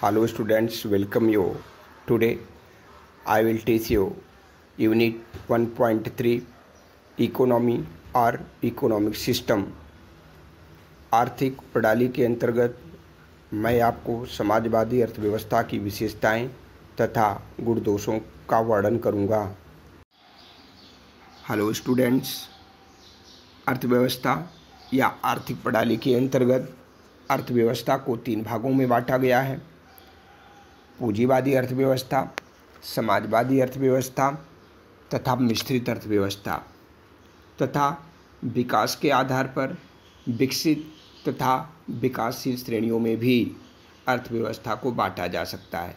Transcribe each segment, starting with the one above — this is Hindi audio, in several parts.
hello students welcome you today i will teach you unit 1.3 economy और इकोनॉमिक सिस्टम आर्थिक प्रणाली के अंतर्गत मैं आपको समाजवादी अर्थव्यवस्था की विशेषताएं तथा दोषों का वर्णन करूंगा। हेलो स्टूडेंट्स अर्थव्यवस्था या आर्थिक प्रणाली के अंतर्गत अर्थव्यवस्था को तीन भागों में बांटा गया है पूंजीवादी अर्थव्यवस्था समाजवादी अर्थव्यवस्था तथा मिश्रित अर्थव्यवस्था तथा विकास के आधार पर विकसित तथा विकासशील श्रेणियों में भी अर्थव्यवस्था को बांटा जा सकता है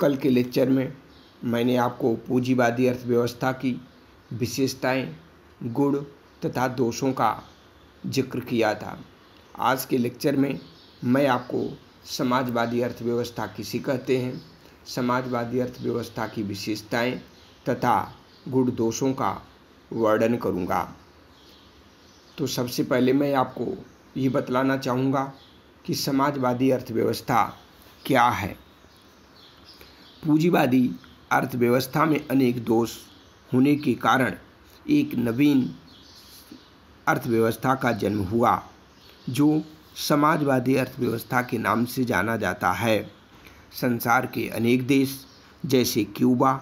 कल के लेक्चर में मैंने आपको पूंजीवादी अर्थव्यवस्था की विशेषताएं गुण तथा दोषों का जिक्र किया था आज के लेक्चर में मैं आपको समाजवादी अर्थव्यवस्था किसे कहते हैं समाजवादी अर्थव्यवस्था की विशेषताएं तथा गुण दोषों का वर्णन करूंगा तो सबसे पहले मैं आपको ये बतलाना चाहूँगा कि समाजवादी अर्थव्यवस्था क्या है पूंजीवादी अर्थव्यवस्था में अनेक दोष होने के कारण एक नवीन अर्थव्यवस्था का जन्म हुआ जो समाजवादी अर्थव्यवस्था के नाम से जाना जाता है संसार के अनेक देश जैसे क्यूबा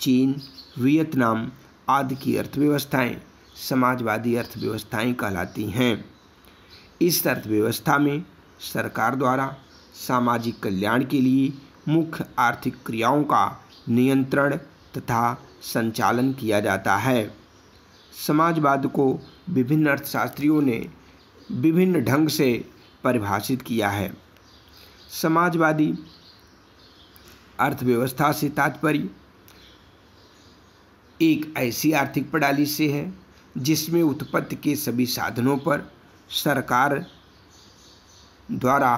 चीन वियतनाम आदि की अर्थव्यवस्थाएं समाजवादी अर्थव्यवस्थाएं कहलाती हैं इस अर्थव्यवस्था में सरकार द्वारा सामाजिक कल्याण के लिए मुख्य आर्थिक क्रियाओं का नियंत्रण तथा संचालन किया जाता है समाजवाद को विभिन्न अर्थशास्त्रियों ने विभिन्न ढंग से परिभाषित किया है समाजवादी अर्थव्यवस्था से तात्पर्य एक ऐसी आर्थिक प्रणाली से है जिसमें उत्पत्ति के सभी साधनों पर सरकार द्वारा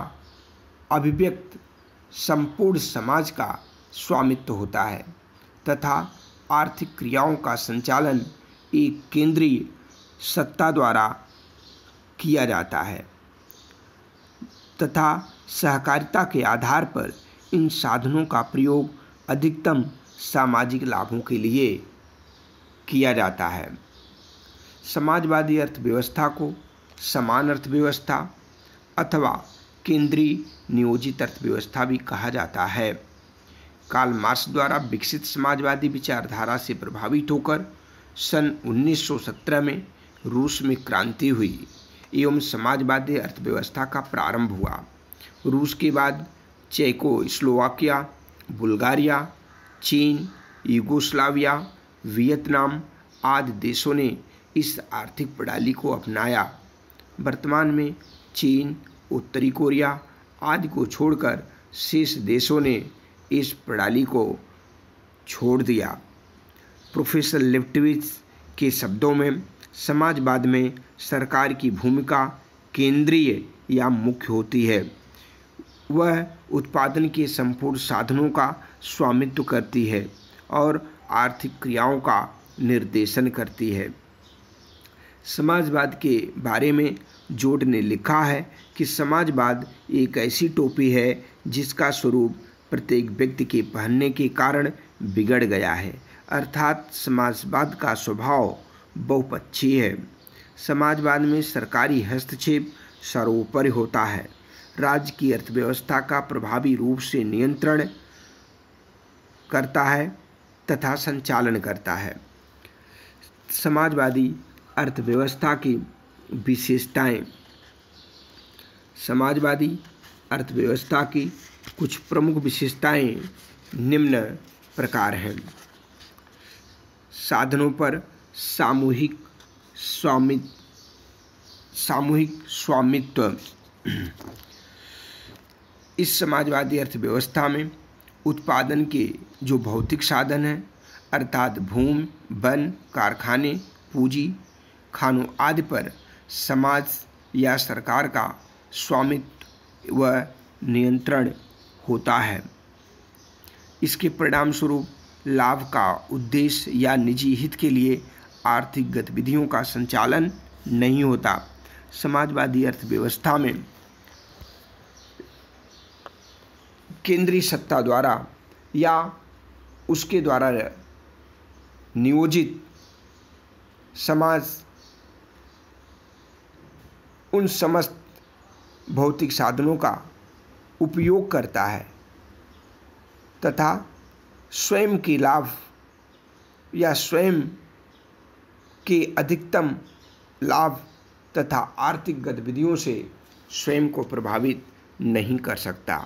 अभिव्यक्त संपूर्ण समाज का स्वामित्व होता है तथा आर्थिक क्रियाओं का संचालन एक केंद्रीय सत्ता द्वारा किया जाता है तथा सहकारिता के आधार पर इन साधनों का प्रयोग अधिकतम सामाजिक लाभों के लिए किया जाता है समाजवादी अर्थव्यवस्था को समान अर्थव्यवस्था अथवा केंद्रीय नियोजित अर्थव्यवस्था भी कहा जाता है काल मार्क्स द्वारा विकसित समाजवादी विचारधारा से प्रभावित होकर सन 1917 में रूस में क्रांति हुई एवं समाजवादी अर्थव्यवस्था का प्रारंभ हुआ रूस के बाद चेको स्लोवाकिया बुल्गारिया चीन यूगोस्लाविया वियतनाम आदि देशों ने इस आर्थिक प्रणाली को अपनाया वर्तमान में चीन उत्तरी कोरिया आदि को छोड़कर शेष देशों ने इस प्रणाली को छोड़ दिया प्रोफेसर लिफ्टविच के शब्दों में समाजवाद में सरकार की भूमिका केंद्रीय या मुख्य होती है वह उत्पादन के संपूर्ण साधनों का स्वामित्व करती है और आर्थिक क्रियाओं का निर्देशन करती है समाजवाद के बारे में जोड ने लिखा है कि समाजवाद एक ऐसी टोपी है जिसका स्वरूप प्रत्येक व्यक्ति के पहनने के कारण बिगड़ गया है अर्थात समाजवाद का स्वभाव बहुपक्षीय है समाजवाद में सरकारी हस्तक्षेप सर्वोपरि होता है राज्य की अर्थव्यवस्था का प्रभावी रूप से नियंत्रण करता है तथा संचालन करता है समाजवादी अर्थव्यवस्था की विशेषताएं समाजवादी अर्थव्यवस्था की कुछ प्रमुख विशेषताएं निम्न प्रकार हैं साधनों पर सामूहिक स्वामित्व सामूहिक स्वामित्व इस समाजवादी अर्थव्यवस्था में उत्पादन के जो भौतिक साधन हैं अर्थात भूमि वन कारखाने पूंजी खानों आदि पर समाज या सरकार का स्वामित्व व नियंत्रण होता है इसके परिणामस्वरूप लाभ का उद्देश्य या निजी हित के लिए आर्थिक गतिविधियों का संचालन नहीं होता समाजवादी अर्थव्यवस्था में केंद्रीय सत्ता द्वारा या उसके द्वारा नियोजित समाज उन समस्त भौतिक साधनों का उपयोग करता है तथा स्वयं के लाभ या स्वयं के अधिकतम लाभ तथा आर्थिक गतिविधियों से स्वयं को प्रभावित नहीं कर सकता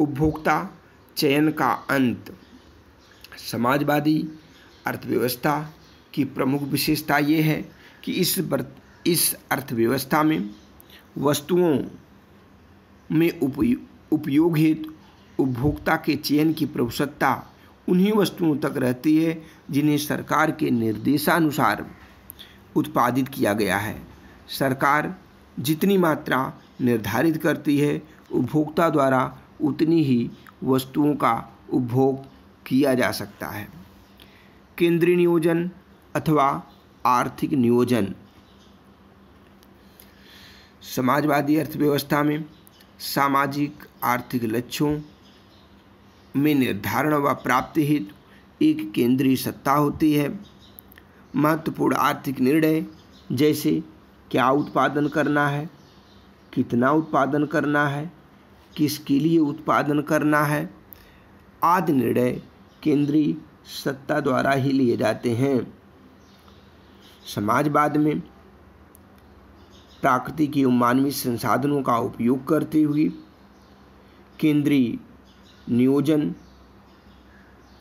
उपभोक्ता चयन का अंत समाजवादी अर्थव्यवस्था की प्रमुख विशेषता ये है कि इस इस अर्थव्यवस्था में वस्तुओं में उपयोग हित उपभोक्ता के चयन की प्रभुसत्ता उन्हीं वस्तुओं तक रहती है जिन्हें सरकार के निर्देशानुसार उत्पादित किया गया है सरकार जितनी मात्रा निर्धारित करती है उपभोक्ता द्वारा उतनी ही वस्तुओं का उपभोग किया जा सकता है केंद्रीय नियोजन अथवा आर्थिक नियोजन समाजवादी अर्थव्यवस्था में सामाजिक आर्थिक लक्ष्यों में निर्धारण व प्राप्ति हित एक केंद्रीय सत्ता होती है महत्वपूर्ण आर्थिक निर्णय जैसे क्या उत्पादन करना है कितना उत्पादन करना है किसके लिए उत्पादन करना है आदि निर्णय केंद्रीय सत्ता द्वारा ही लिए जाते हैं समाजवाद में प्राकृतिक एवं मानवीय संसाधनों का उपयोग करते हुए केंद्रीय नियोजन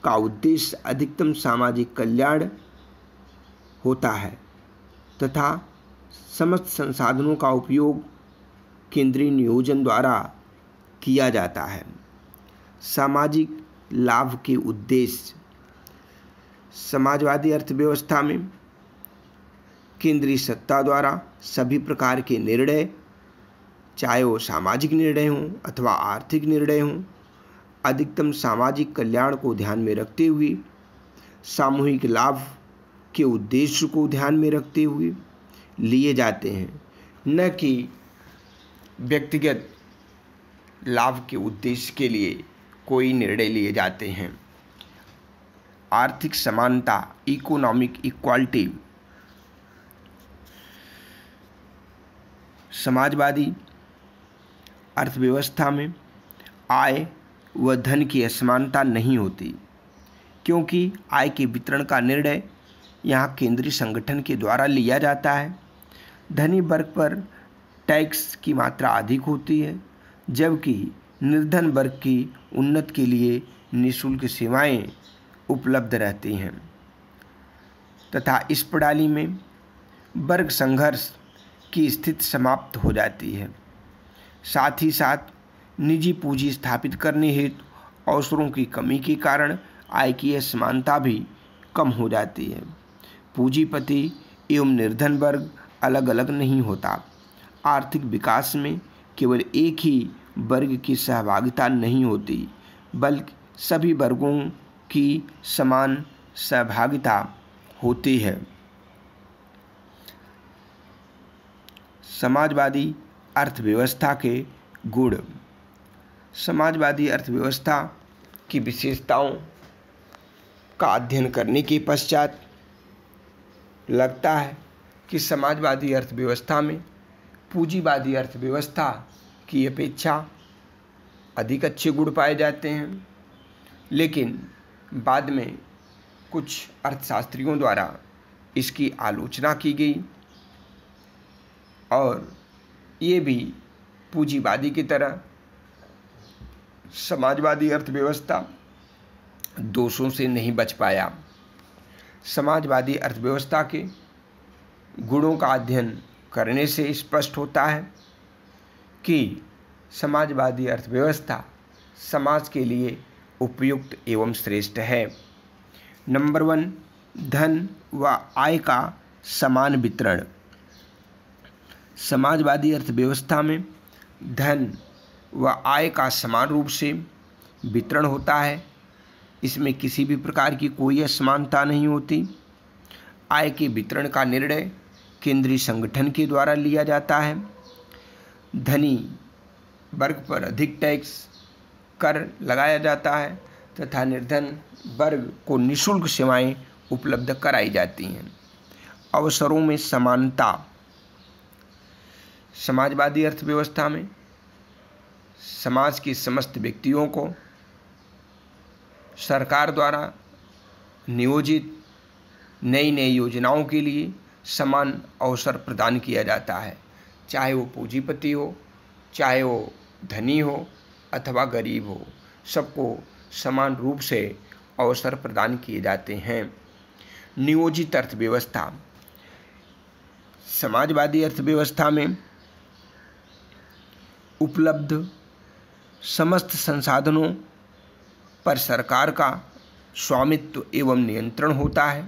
का उद्देश्य अधिकतम सामाजिक कल्याण होता है तथा समस्त संसाधनों का उपयोग केंद्रीय नियोजन द्वारा किया जाता है सामाजिक लाभ के उद्देश्य समाजवादी अर्थव्यवस्था में केंद्रीय सत्ता द्वारा सभी प्रकार के निर्णय चाहे वो सामाजिक निर्णय हों अथवा आर्थिक निर्णय हों अधिकतम सामाजिक कल्याण को ध्यान में रखते हुए सामूहिक लाभ के उद्देश्य को ध्यान में रखते हुए लिए जाते हैं न कि व्यक्तिगत लाभ के उद्देश्य के लिए कोई निर्णय लिए जाते हैं आर्थिक समानता इकोनॉमिक इक्वालिटी समाजवादी अर्थव्यवस्था में आय व धन की असमानता नहीं होती क्योंकि आय के वितरण का निर्णय यहाँ केंद्रीय संगठन के द्वारा लिया जाता है धनी वर्ग पर टैक्स की मात्रा अधिक होती है जबकि निर्धन वर्ग की उन्नत के लिए निशुल्क सेवाएं उपलब्ध रहती हैं तथा इस प्रणाली में वर्ग संघर्ष की स्थिति समाप्त हो जाती है साथ ही साथ निजी पूंजी स्थापित करने हेतु अवसरों की कमी के कारण आय की असमानता भी कम हो जाती है पूंजीपति एवं निर्धन वर्ग अलग अलग नहीं होता आर्थिक विकास में केवल एक ही वर्ग की सहभागिता नहीं होती बल्कि सभी वर्गों की समान सहभागिता होती है समाजवादी अर्थव्यवस्था के गुड़ समाजवादी अर्थव्यवस्था की विशेषताओं का अध्ययन करने के पश्चात लगता है कि समाजवादी अर्थव्यवस्था में पूंजीवादी अर्थव्यवस्था की अपेक्षा अधिक अच्छे गुण पाए जाते हैं लेकिन बाद में कुछ अर्थशास्त्रियों द्वारा इसकी आलोचना की गई और ये भी पूंजीवादी की तरह समाजवादी अर्थव्यवस्था दोषों से नहीं बच पाया समाजवादी अर्थव्यवस्था के गुणों का अध्ययन करने से स्पष्ट होता है कि समाजवादी अर्थव्यवस्था समाज के लिए उपयुक्त एवं श्रेष्ठ है नंबर वन धन व आय का समान वितरण समाजवादी अर्थव्यवस्था में धन व आय का समान रूप से वितरण होता है इसमें किसी भी प्रकार की कोई असमानता नहीं होती आय के वितरण का निर्णय केंद्रीय संगठन के द्वारा लिया जाता है धनी वर्ग पर अधिक टैक्स कर लगाया जाता है तथा निर्धन वर्ग को निशुल्क सेवाएं उपलब्ध कराई जाती हैं अवसरों में समानता समाजवादी अर्थव्यवस्था में समाज की समस्त व्यक्तियों को सरकार द्वारा नियोजित नई नई योजनाओं के लिए समान अवसर प्रदान किया जाता है चाहे वो पूंजीपति हो चाहे वो धनी हो अथवा गरीब हो सबको समान रूप से अवसर प्रदान किए जाते हैं नियोजित अर्थव्यवस्था समाजवादी अर्थव्यवस्था में उपलब्ध समस्त संसाधनों पर सरकार का स्वामित्व एवं नियंत्रण होता है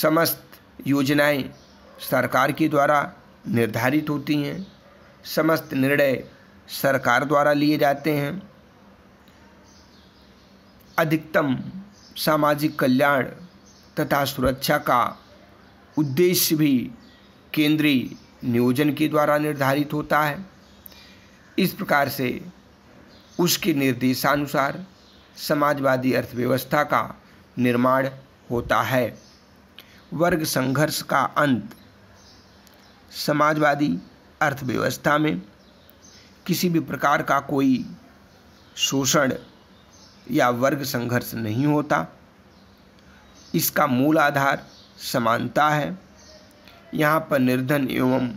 समस्त योजनाएं सरकार के द्वारा निर्धारित होती हैं समस्त निर्णय सरकार द्वारा लिए जाते हैं अधिकतम सामाजिक कल्याण तथा सुरक्षा का उद्देश्य भी केंद्रीय नियोजन के द्वारा निर्धारित होता है इस प्रकार से उसके निर्देशानुसार समाजवादी अर्थव्यवस्था का निर्माण होता है वर्ग संघर्ष का अंत समाजवादी अर्थव्यवस्था में किसी भी प्रकार का कोई शोषण या वर्ग संघर्ष नहीं होता इसका मूल आधार समानता है यहाँ पर निर्धन एवं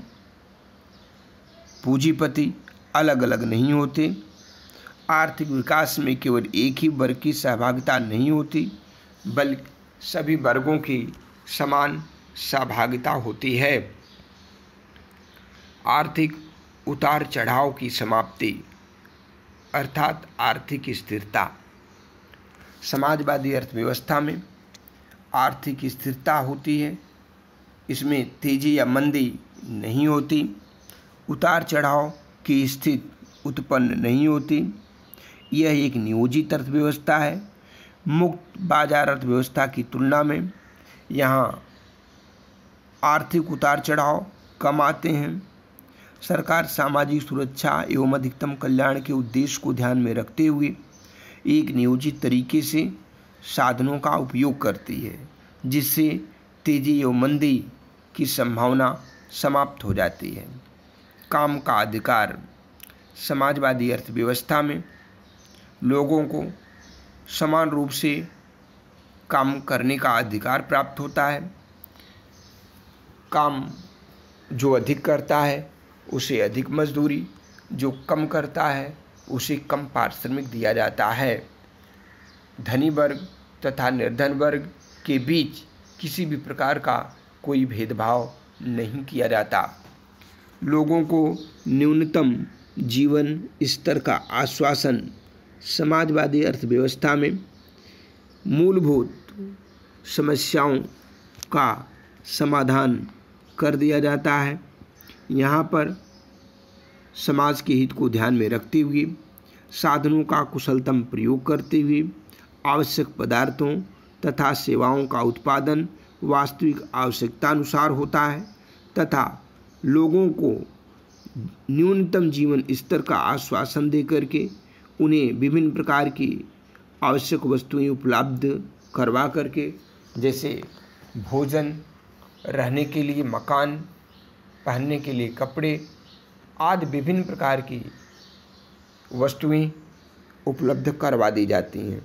पूंजीपति अलग अलग नहीं होते आर्थिक विकास में केवल एक ही वर्ग की सहभागिता नहीं होती बल्कि सभी वर्गों की समान सहभागिता होती है आर्थिक उतार चढ़ाव की समाप्ति अर्थात आर्थिक स्थिरता समाजवादी अर्थव्यवस्था में आर्थिक स्थिरता होती है इसमें तेजी या मंदी नहीं होती उतार चढ़ाव की स्थिति उत्पन्न नहीं होती यह एक नियोजित अर्थव्यवस्था है मुक्त बाजार अर्थव्यवस्था की तुलना में यहाँ आर्थिक उतार चढ़ाव कम आते हैं सरकार सामाजिक सुरक्षा एवं अधिकतम कल्याण के उद्देश्य को ध्यान में रखते हुए एक नियोजित तरीके से साधनों का उपयोग करती है जिससे तेजी एवं मंदी की संभावना समाप्त हो जाती है काम का अधिकार समाजवादी अर्थव्यवस्था में लोगों को समान रूप से काम करने का अधिकार प्राप्त होता है काम जो अधिक करता है उसे अधिक मजदूरी जो कम करता है उसे कम पारिश्रमिक दिया जाता है धनी वर्ग तथा निर्धन वर्ग के बीच किसी भी प्रकार का कोई भेदभाव नहीं किया जाता लोगों को न्यूनतम जीवन स्तर का आश्वासन समाजवादी अर्थव्यवस्था में मूलभूत समस्याओं का समाधान कर दिया जाता है यहाँ पर समाज के हित को ध्यान में रखते हुए साधनों का कुशलतम प्रयोग करते हुए आवश्यक पदार्थों तथा सेवाओं का उत्पादन वास्तविक आवश्यकतानुसार होता है तथा लोगों को न्यूनतम जीवन स्तर का आश्वासन दे करके उन्हें विभिन्न प्रकार की आवश्यक वस्तुएं उपलब्ध करवा करके जैसे भोजन रहने के लिए मकान पहनने के लिए कपड़े आदि विभिन्न प्रकार की वस्तुएं उपलब्ध करवा दी जाती हैं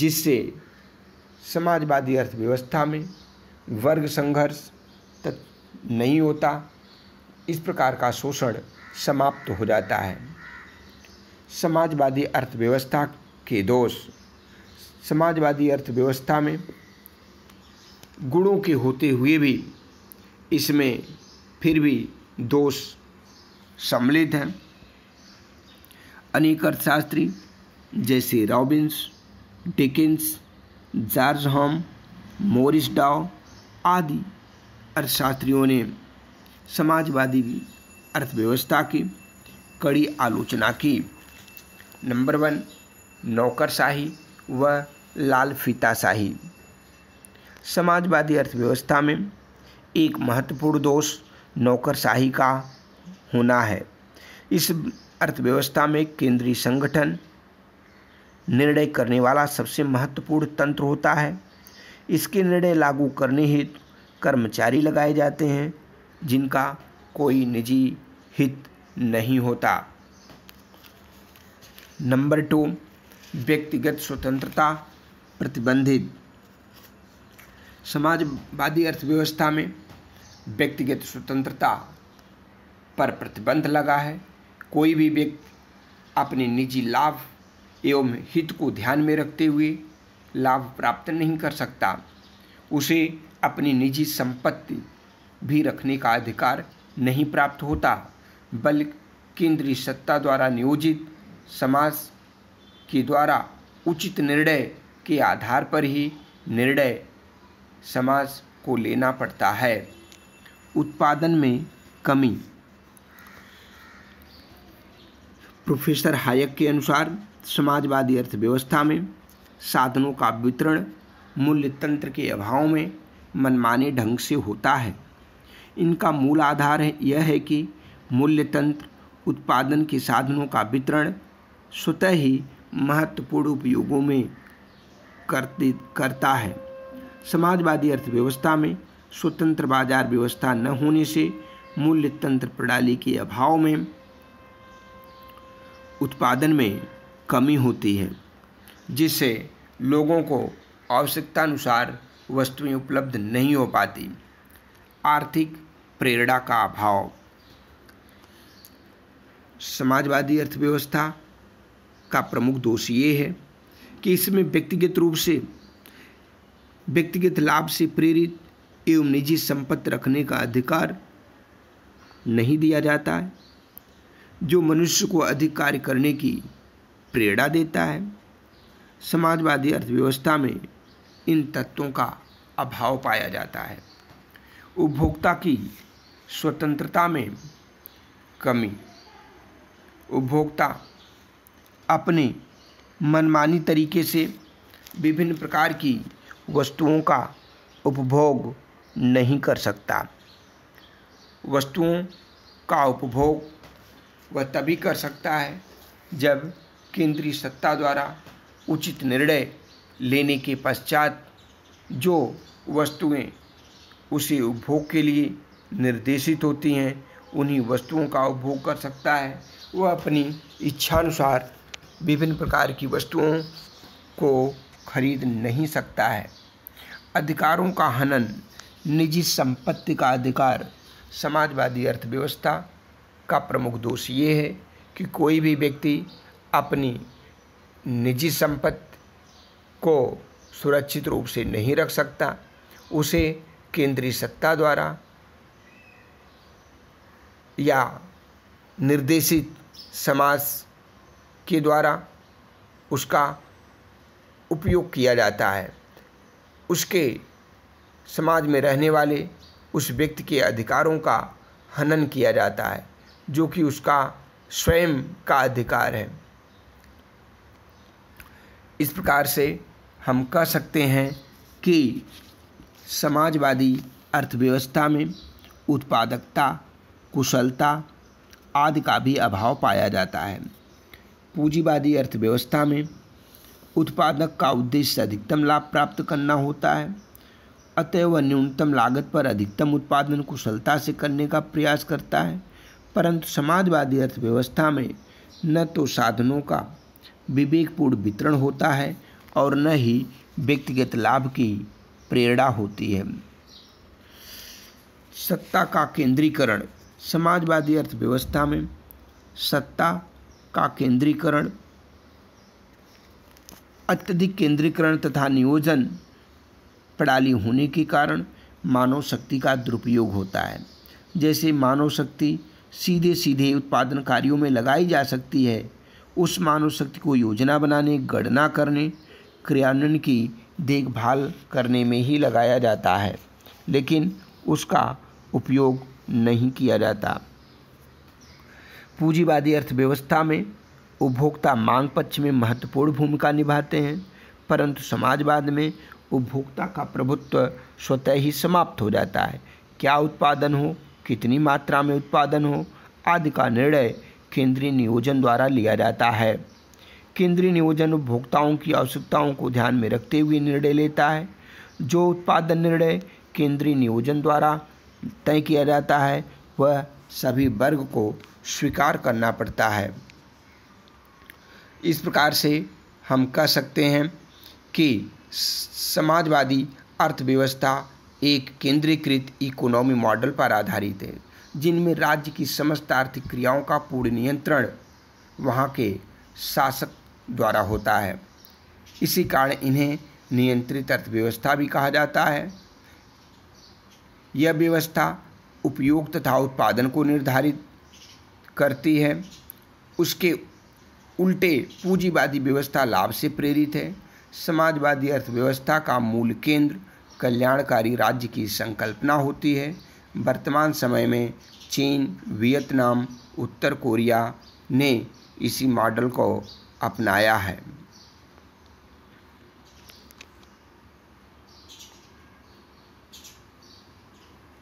जिससे समाजवादी अर्थव्यवस्था में वर्ग संघर्ष तक नहीं होता इस प्रकार का शोषण समाप्त हो जाता है समाजवादी अर्थव्यवस्था के दोष समाजवादी अर्थव्यवस्था में गुणों के होते हुए भी इसमें फिर भी दोष सम्मिलित हैं अनेक अर्थशास्त्री जैसे रॉबिन्स डिकिंस जार्ज हॉम मोरिस डाव आदि अर्थशास्त्रियों ने समाजवादी अर्थव्यवस्था की कड़ी आलोचना की नंबर वन नौकरशाही व लाल फीताशाही समाजवादी अर्थव्यवस्था में एक महत्वपूर्ण दोष नौकरशाही का होना है इस अर्थव्यवस्था में केंद्रीय संगठन निर्णय करने वाला सबसे महत्वपूर्ण तंत्र होता है इसके निर्णय लागू करने हेतु कर्मचारी लगाए जाते हैं जिनका कोई निजी हित नहीं होता नंबर टू व्यक्तिगत स्वतंत्रता प्रतिबंधित समाजवादी अर्थव्यवस्था में व्यक्तिगत स्वतंत्रता पर प्रतिबंध लगा है कोई भी व्यक्ति अपने निजी लाभ एवं हित को ध्यान में रखते हुए लाभ प्राप्त नहीं कर सकता उसे अपनी निजी संपत्ति भी रखने का अधिकार नहीं प्राप्त होता बल्कि केंद्रीय सत्ता द्वारा नियोजित समाज के द्वारा उचित निर्णय के आधार पर ही निर्णय समाज को लेना पड़ता है उत्पादन में कमी प्रोफेसर हायक के अनुसार समाजवादी अर्थव्यवस्था में साधनों का वितरण मूल्य तंत्र के अभाव में मनमाने ढंग से होता है इनका मूल आधार है यह है कि मूल्य तंत्र उत्पादन के साधनों का वितरण स्वतः ही महत्वपूर्ण उपयोगों में करते करता है समाजवादी अर्थव्यवस्था में स्वतंत्र बाजार व्यवस्था न होने से मूल्य तंत्र प्रणाली के अभाव में उत्पादन में कमी होती है जिससे लोगों को आवश्यकतानुसार वस्तुएं उपलब्ध नहीं हो पाती आर्थिक प्रेरणा का अभाव समाजवादी अर्थव्यवस्था का प्रमुख दोष ये है कि इसमें व्यक्तिगत रूप से व्यक्तिगत लाभ से प्रेरित एवं निजी संपत्ति रखने का अधिकार नहीं दिया जाता है जो मनुष्य को अधिक कार्य करने की प्रेरणा देता है समाजवादी अर्थव्यवस्था में इन तत्वों का अभाव पाया जाता है उपभोक्ता की स्वतंत्रता में कमी उपभोक्ता अपने मनमानी तरीके से विभिन्न प्रकार की वस्तुओं का उपभोग नहीं कर सकता वस्तुओं का उपभोग वह तभी कर सकता है जब केंद्रीय सत्ता द्वारा उचित निर्णय लेने के पश्चात जो वस्तुएं उसे उपभोग के लिए निर्देशित होती हैं उन्हीं वस्तुओं का उपभोग कर सकता है वह अपनी इच्छानुसार विभिन्न प्रकार की वस्तुओं को खरीद नहीं सकता है अधिकारों का हनन निजी संपत्ति का अधिकार समाजवादी अर्थव्यवस्था का प्रमुख दोष ये है कि कोई भी व्यक्ति अपनी निजी संपत्ति को सुरक्षित रूप से नहीं रख सकता उसे केंद्रीय सत्ता द्वारा या निर्देशित समाज के द्वारा उसका उपयोग किया जाता है उसके समाज में रहने वाले उस व्यक्ति के अधिकारों का हनन किया जाता है जो कि उसका स्वयं का अधिकार है इस प्रकार से हम कह सकते हैं कि समाजवादी अर्थव्यवस्था में उत्पादकता कुशलता आदि का भी अभाव पाया जाता है पूंजीवादी अर्थव्यवस्था में उत्पादक का उद्देश्य अधिकतम लाभ प्राप्त करना होता है अतः वह न्यूनतम लागत पर अधिकतम उत्पादन कुशलता से करने का प्रयास करता है परंतु समाजवादी अर्थव्यवस्था में न तो साधनों का विवेकपूर्ण वितरण होता है और न ही व्यक्तिगत लाभ की प्रेरणा होती है सत्ता का केंद्रीकरण समाजवादी अर्थव्यवस्था में सत्ता का केंद्रीकरण अत्यधिक केंद्रीकरण तथा नियोजन प्रणाली होने के कारण मानव शक्ति का दुरुपयोग होता है जैसे मानव शक्ति सीधे सीधे उत्पादन कार्यों में लगाई जा सकती है उस मानव शक्ति को योजना बनाने गणना करने क्रियान्वयन की देखभाल करने में ही लगाया जाता है लेकिन उसका उपयोग नहीं किया जाता पूंजीवादी अर्थव्यवस्था में उपभोक्ता मांग पक्ष में महत्वपूर्ण भूमिका निभाते हैं परंतु समाजवाद में उपभोक्ता का प्रभुत्व स्वतः ही समाप्त हो जाता है क्या उत्पादन हो कितनी मात्रा में उत्पादन हो आदि का निर्णय केंद्रीय नियोजन द्वारा लिया जाता है केंद्रीय नियोजन उपभोक्ताओं की आवश्यकताओं को ध्यान में रखते हुए निर्णय लेता है जो उत्पादन निर्णय केंद्रीय नियोजन द्वारा तय किया जाता है वह सभी वर्ग को स्वीकार करना पड़ता है इस प्रकार से हम कह सकते हैं कि समाजवादी अर्थव्यवस्था एक केंद्रीकृत इकोनॉमी मॉडल पर आधारित है जिनमें राज्य की समस्त आर्थिक क्रियाओं का पूर्ण नियंत्रण वहाँ के शासक द्वारा होता है इसी कारण इन्हें नियंत्रित अर्थव्यवस्था भी कहा जाता है यह व्यवस्था उपयोग तथा उत्पादन को निर्धारित करती है उसके उल्टे पूंजीवादी व्यवस्था लाभ से प्रेरित है समाजवादी अर्थव्यवस्था का मूल केंद्र कल्याणकारी राज्य की संकल्पना होती है वर्तमान समय में चीन वियतनाम उत्तर कोरिया ने इसी मॉडल को अपनाया है